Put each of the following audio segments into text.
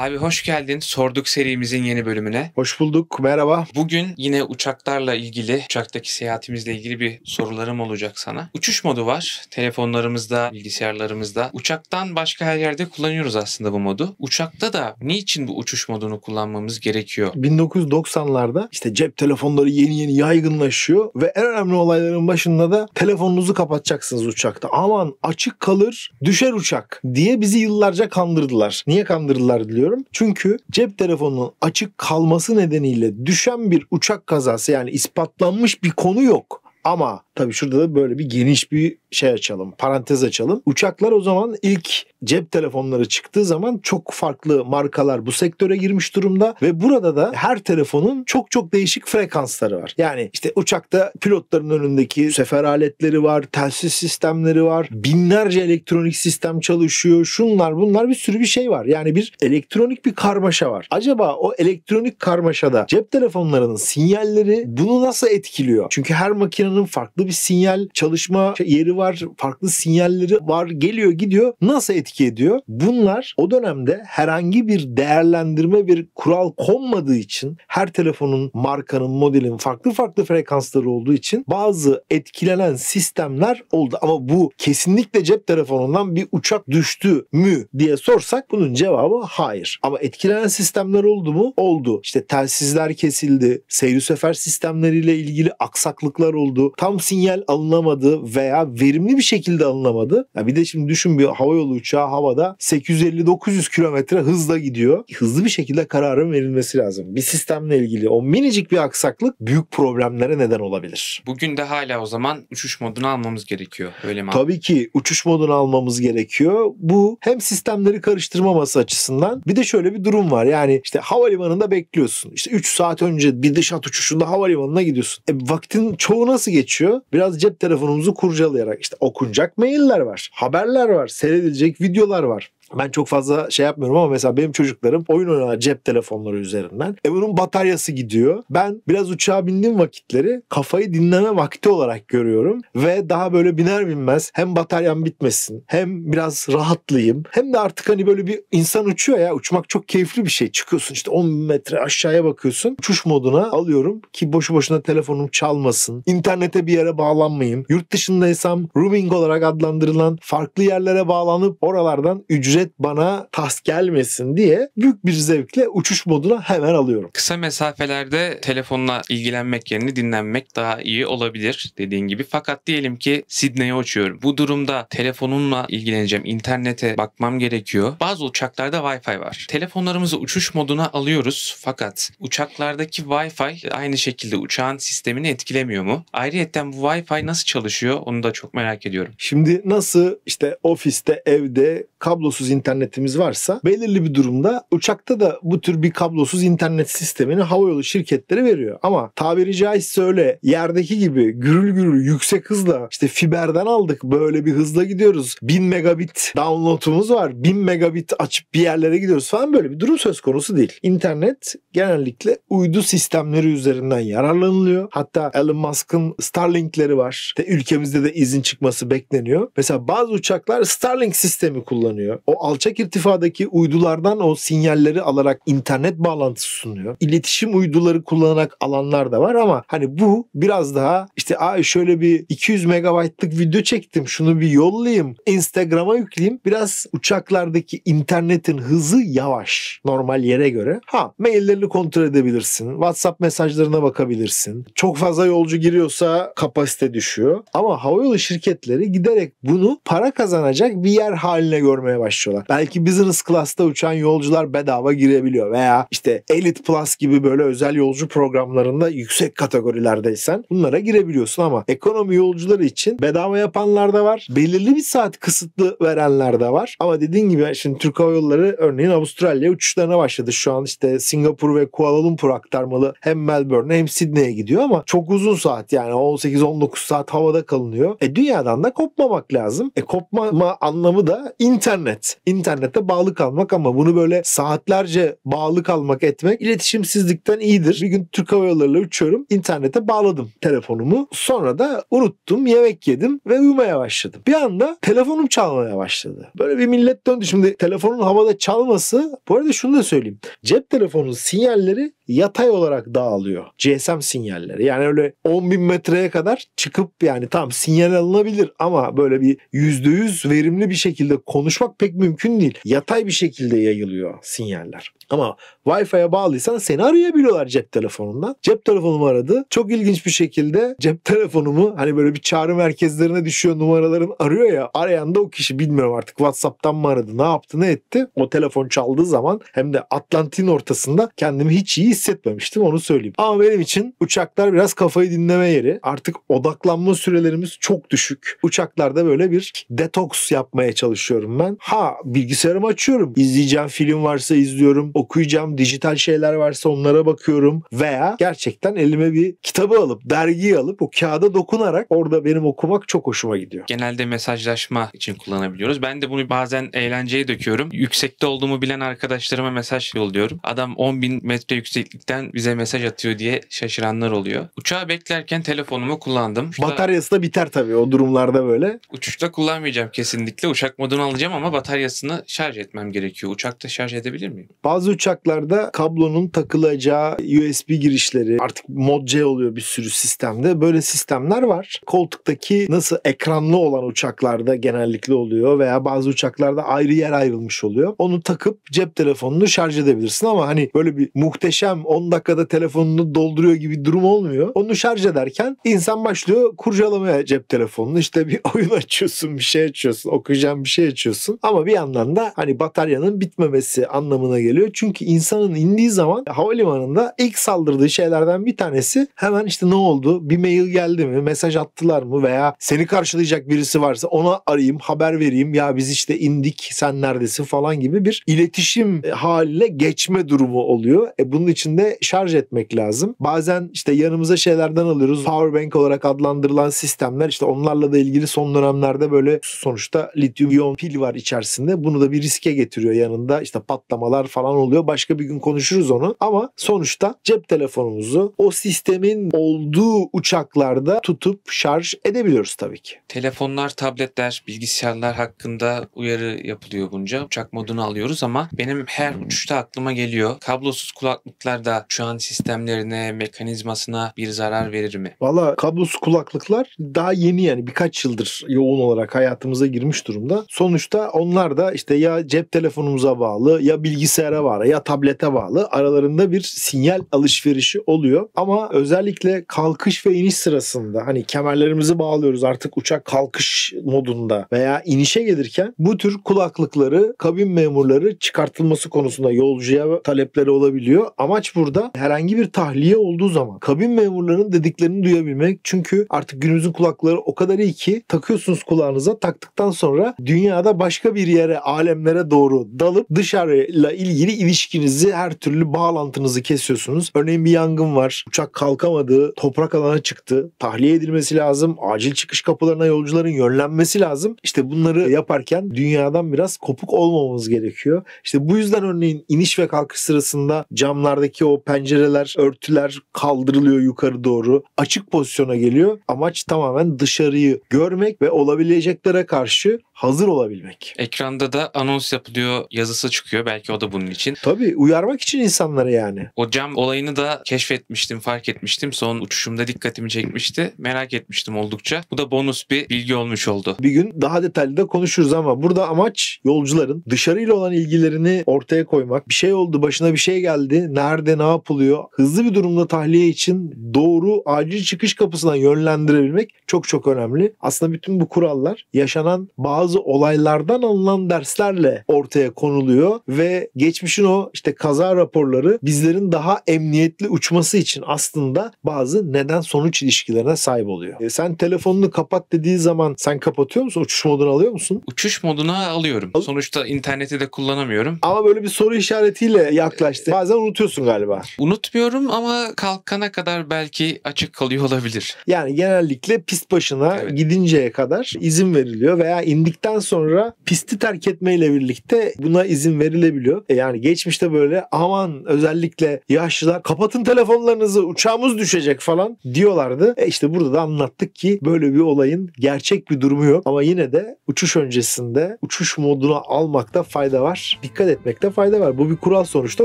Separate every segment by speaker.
Speaker 1: Abi hoş geldin. Sorduk serimizin yeni bölümüne. Hoş bulduk. Merhaba. Bugün yine uçaklarla ilgili, uçaktaki seyahatimizle ilgili bir sorularım olacak sana. Uçuş modu var. Telefonlarımızda, bilgisayarlarımızda. Uçaktan başka her yerde kullanıyoruz aslında bu modu. Uçakta da niçin bu uçuş modunu kullanmamız gerekiyor?
Speaker 2: 1990'larda işte cep telefonları yeni yeni yaygınlaşıyor ve en önemli olayların başında da telefonunuzu kapatacaksınız uçakta. Aman açık kalır, düşer uçak diye bizi yıllarca kandırdılar. Niye kandırdılar diyor ediyorum. Çünkü cep telefonunun açık kalması nedeniyle düşen bir uçak kazası yani ispatlanmış bir konu yok. Ama Tabii şurada da böyle bir geniş bir şey açalım, parantez açalım. Uçaklar o zaman ilk cep telefonları çıktığı zaman çok farklı markalar bu sektöre girmiş durumda ve burada da her telefonun çok çok değişik frekansları var. Yani işte uçakta pilotların önündeki sefer aletleri var, telsiz sistemleri var, binlerce elektronik sistem çalışıyor, şunlar bunlar bir sürü bir şey var. Yani bir elektronik bir karmaşa var. Acaba o elektronik karmaşada cep telefonlarının sinyalleri bunu nasıl etkiliyor? Çünkü her makinenin farklı bir bir sinyal çalışma yeri var. Farklı sinyalleri var. Geliyor gidiyor. Nasıl etki ediyor? Bunlar o dönemde herhangi bir değerlendirme bir kural konmadığı için her telefonun markanın modelin farklı farklı frekansları olduğu için bazı etkilenen sistemler oldu. Ama bu kesinlikle cep telefonundan bir uçak düştü mü diye sorsak bunun cevabı hayır. Ama etkilenen sistemler oldu mu? Oldu. İşte telsizler kesildi. Seyri sefer sistemleriyle ilgili aksaklıklar oldu. Tam sinyal alınamadı veya verimli bir şekilde alınamadı. Ya bir de şimdi düşün bir havayolu uçağı havada 850-900 kilometre hızla gidiyor. Hızlı bir şekilde kararın verilmesi lazım. Bir sistemle ilgili o minicik bir aksaklık büyük problemlere neden
Speaker 1: olabilir. Bugün de hala o zaman uçuş modunu almamız gerekiyor. Öyle mi? Tabii
Speaker 2: ki uçuş modunu almamız gerekiyor. Bu hem sistemleri karıştırmaması açısından bir de şöyle bir durum var. Yani işte havalimanında bekliyorsun. İşte 3 saat önce bir dış hat uçuşunda havalimanına gidiyorsun. E, vaktin çoğu nasıl geçiyor? biraz cep telefonumuzu kurcalayarak işte okunacak mailler var, haberler var, seyredilecek videolar var. Ben çok fazla şey yapmıyorum ama mesela benim çocuklarım oyun oynar cep telefonları üzerinden. E bunun bataryası gidiyor. Ben biraz uçağa bindiğim vakitleri kafayı dinleme vakti olarak görüyorum. Ve daha böyle biner binmez hem bataryam bitmesin hem biraz rahatlayayım. Hem de artık hani böyle bir insan uçuyor ya uçmak çok keyifli bir şey. Çıkıyorsun işte 10 metre aşağıya bakıyorsun. Uçuş moduna alıyorum ki boşu boşuna telefonum çalmasın. İnternete bir yere bağlanmayayım. Yurt dışındaysam roaming olarak adlandırılan farklı yerlere bağlanıp oralardan ücret ücret bana tas gelmesin diye büyük bir zevkle uçuş moduna hemen alıyorum.
Speaker 1: Kısa mesafelerde telefonla ilgilenmek yerine dinlenmek daha iyi olabilir dediğin gibi. Fakat diyelim ki Sidney'e uçuyorum. Bu durumda telefonumla ilgileneceğim. internete bakmam gerekiyor. Bazı uçaklarda Wi-Fi var. Telefonlarımızı uçuş moduna alıyoruz fakat uçaklardaki Wi-Fi aynı şekilde uçağın sistemini etkilemiyor mu? Ayrıyeten bu Wi-Fi nasıl çalışıyor onu da çok merak ediyorum.
Speaker 2: Şimdi nasıl işte ofiste, evde kablosuz kablosuz internetimiz varsa belirli bir durumda uçakta da bu tür bir kablosuz internet sistemini havayolu şirketleri veriyor. Ama tabiri caizse öyle yerdeki gibi gürül gürül yüksek hızla işte fiberden aldık böyle bir hızla gidiyoruz. 1000 megabit download'umuz var. 1000 megabit açıp bir yerlere gidiyoruz falan böyle bir durum söz konusu değil. İnternet genellikle uydu sistemleri üzerinden yararlanılıyor. Hatta Elon Musk'ın Starlink'leri var. İşte ülkemizde de izin çıkması bekleniyor. Mesela bazı uçaklar Starlink sistemi kullanıyor. O alçak irtifadaki uydulardan o sinyalleri alarak internet bağlantısı sunuyor. İletişim uyduları kullanarak alanlar da var ama hani bu biraz daha işte Aa, şöyle bir 200 megabaytlık video çektim şunu bir yollayayım Instagram'a yükleyeyim. Biraz uçaklardaki internetin hızı yavaş normal yere göre. Ha maillerini kontrol edebilirsin. WhatsApp mesajlarına bakabilirsin. Çok fazla yolcu giriyorsa kapasite düşüyor. Ama havayolu şirketleri giderek bunu para kazanacak bir yer haline görmeye başlıyor çalışıyorlar. Belki business class'ta uçan yolcular bedava girebiliyor veya işte Elite Plus gibi böyle özel yolcu programlarında yüksek kategorilerdeysen bunlara girebiliyorsun ama ekonomi yolcuları için bedava yapanlar da var. Belirli bir saat kısıtlı verenler de var. Ama dediğin gibi şimdi Türk Hava Yolları örneğin Avustralya uçuşlarına başladı. Şu an işte Singapur ve Kuala Lumpur aktarmalı hem Melbourne'e hem Sydney'e gidiyor ama çok uzun saat yani 18-19 saat havada kalınıyor. E dünyadan da kopmamak lazım. E kopmama anlamı da internet. Evet bağlı kalmak ama bunu böyle saatlerce bağlı kalmak etmek iletişimsizlikten iyidir. Bir gün Türk Hava Yolları'yla uçuyorum. İnternete bağladım telefonumu. Sonra da unuttum. Yemek yedim ve uyumaya başladım. Bir anda telefonum çalmaya başladı. Böyle bir millet döndü. Şimdi telefonun havada çalması bu arada şunu da söyleyeyim. Cep telefonunun sinyalleri yatay olarak dağılıyor GSM sinyalleri. Yani öyle 10 bin metreye kadar çıkıp yani tam sinyal alınabilir ama böyle bir %100 verimli bir şekilde konuşmak pek mümkün değil. Yatay bir şekilde yayılıyor sinyaller. Ama Wi-Fi'ye bağlıysan seni arayabiliyorlar cep telefonundan. Cep telefonumu aradı. Çok ilginç bir şekilde cep telefonumu hani böyle bir çağrı merkezlerine düşüyor numaraların arıyor ya. Arayan da o kişi bilmiyorum artık WhatsApp'tan mı aradı ne yaptı ne etti. O telefon çaldığı zaman hem de Atlantin ortasında kendimi hiç iyi hissetmemiştim onu söyleyeyim. Ama benim için uçaklar biraz kafayı dinleme yeri. Artık odaklanma sürelerimiz çok düşük. Uçaklarda böyle bir detoks yapmaya çalışıyorum ben. Ha bilgisayarımı açıyorum. İzleyeceğim film varsa izliyorum okuyacağım, dijital şeyler varsa onlara bakıyorum veya gerçekten elime bir kitabı alıp, dergiyi alıp o kağıda dokunarak orada benim okumak çok hoşuma gidiyor.
Speaker 1: Genelde mesajlaşma için kullanabiliyoruz. Ben de bunu bazen eğlenceye döküyorum. Yüksekte olduğumu bilen arkadaşlarıma mesaj yolluyorum. Adam 10 bin metre yükseklikten bize mesaj atıyor diye şaşıranlar oluyor. Uçağı beklerken telefonumu kullandım. Uçta... Bataryası
Speaker 2: da biter tabii o durumlarda böyle.
Speaker 1: Uçuşta kullanmayacağım kesinlikle. Uçak modunu alacağım ama bataryasını şarj etmem gerekiyor. Uçakta şarj edebilir miyim?
Speaker 2: Bazı uçaklarda kablonun takılacağı USB girişleri artık mod C oluyor bir sürü sistemde. Böyle sistemler var. Koltuktaki nasıl ekranlı olan uçaklarda genellikle oluyor veya bazı uçaklarda ayrı yer ayrılmış oluyor. Onu takıp cep telefonunu şarj edebilirsin ama hani böyle bir muhteşem 10 dakikada telefonunu dolduruyor gibi durum olmuyor. Onu şarj ederken insan başlıyor kurcalamaya cep telefonunu. İşte bir oyun açıyorsun, bir şey açıyorsun, okuyacağım bir şey açıyorsun. Ama bir yandan da hani bataryanın bitmemesi anlamına geliyor. Çünkü insanın indiği zaman havalimanında ilk saldırdığı şeylerden bir tanesi hemen işte ne oldu? Bir mail geldi mi? Mesaj attılar mı? Veya seni karşılayacak birisi varsa ona arayayım, haber vereyim. Ya biz işte indik, sen neredesin falan gibi bir iletişim e, haline geçme durumu oluyor. E bunun için de şarj etmek lazım. Bazen işte yanımıza şeylerden alıyoruz. Powerbank olarak adlandırılan sistemler işte onlarla da ilgili son dönemlerde böyle sonuçta lityum iyon pil var içerisinde. Bunu da bir riske getiriyor yanında. işte patlamalar falan oluyor oluyor. Başka bir gün konuşuruz onu. Ama sonuçta cep telefonumuzu o sistemin olduğu uçaklarda tutup şarj edebiliyoruz tabii ki.
Speaker 1: Telefonlar, tabletler, bilgisayarlar hakkında uyarı yapılıyor bunca. Uçak modunu alıyoruz ama benim her uçuşta aklıma geliyor. Kablosuz kulaklıklar da şu an sistemlerine, mekanizmasına bir zarar verir mi? Valla
Speaker 2: kablosuz kulaklıklar daha yeni yani birkaç yıldır yoğun olarak hayatımıza girmiş durumda. Sonuçta onlar da işte ya cep telefonumuza bağlı ya bilgisayara bağlı bağlı ya tablete bağlı aralarında bir sinyal alışverişi oluyor. Ama özellikle kalkış ve iniş sırasında hani kemerlerimizi bağlıyoruz artık uçak kalkış modunda veya inişe gelirken bu tür kulaklıkları kabin memurları çıkartılması konusunda yolcuya talepleri olabiliyor. Amaç burada herhangi bir tahliye olduğu zaman kabin memurlarının dediklerini duyabilmek. Çünkü artık günümüzün kulakları o kadar iyi ki takıyorsunuz kulağınıza taktıktan sonra dünyada başka bir yere alemlere doğru dalıp dışarıyla ilgili ilişkinizi, her türlü bağlantınızı kesiyorsunuz. Örneğin bir yangın var. Uçak kalkamadı, toprak alana çıktı. Tahliye edilmesi lazım. Acil çıkış kapılarına yolcuların yönlenmesi lazım. İşte bunları yaparken dünyadan biraz kopuk olmamamız gerekiyor. İşte bu yüzden örneğin iniş ve kalkış sırasında camlardaki o pencereler, örtüler kaldırılıyor yukarı doğru. Açık pozisyona geliyor. Amaç tamamen dışarıyı görmek ve olabileceklere karşı hazır
Speaker 1: olabilmek. Ekranda da anons yapılıyor yazısı çıkıyor. Belki o da bunun için. Tabii uyarmak için
Speaker 2: insanlara yani.
Speaker 1: O cam olayını da keşfetmiştim, fark etmiştim. Son uçuşumda dikkatimi çekmişti. Merak etmiştim oldukça. Bu da bonus bir bilgi olmuş oldu.
Speaker 2: Bir gün daha detaylı da konuşuruz ama burada amaç yolcuların dışarıyla olan ilgilerini ortaya koymak. Bir şey oldu, başına bir şey geldi. Nerede, ne yapılıyor? Hızlı bir durumda tahliye için doğru acil çıkış kapısına yönlendirebilmek çok çok önemli. Aslında bütün bu kurallar yaşanan bazı bazı olaylardan alınan derslerle ortaya konuluyor ve geçmişin o işte kaza raporları bizlerin daha emniyetli uçması için aslında bazı neden sonuç ilişkilerine sahip oluyor. E sen telefonunu kapat dediği zaman sen kapatıyor musun? Uçuş moduna alıyor musun?
Speaker 1: Uçuş moduna alıyorum. Al- Sonuçta interneti de kullanamıyorum. Ama
Speaker 2: böyle bir soru işaretiyle yaklaştı. E, e, Bazen
Speaker 1: unutuyorsun galiba. Unutmuyorum ama kalkana kadar belki açık kalıyor olabilir.
Speaker 2: Yani genellikle pist başına evet. gidinceye kadar izin veriliyor veya indik edildikten sonra pisti terk etmeyle birlikte buna izin verilebiliyor. E yani geçmişte böyle aman özellikle yaşlılar kapatın telefonlarınızı uçağımız düşecek falan diyorlardı. E işte burada da anlattık ki böyle bir olayın gerçek bir durumu yok ama yine de uçuş öncesinde uçuş moduna almakta fayda var. Dikkat etmekte fayda var. Bu bir kural sonuçta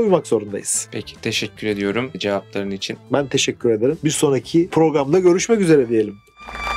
Speaker 2: uymak zorundayız.
Speaker 1: Peki teşekkür ediyorum cevapların için.
Speaker 2: Ben teşekkür ederim. Bir sonraki programda görüşmek üzere diyelim.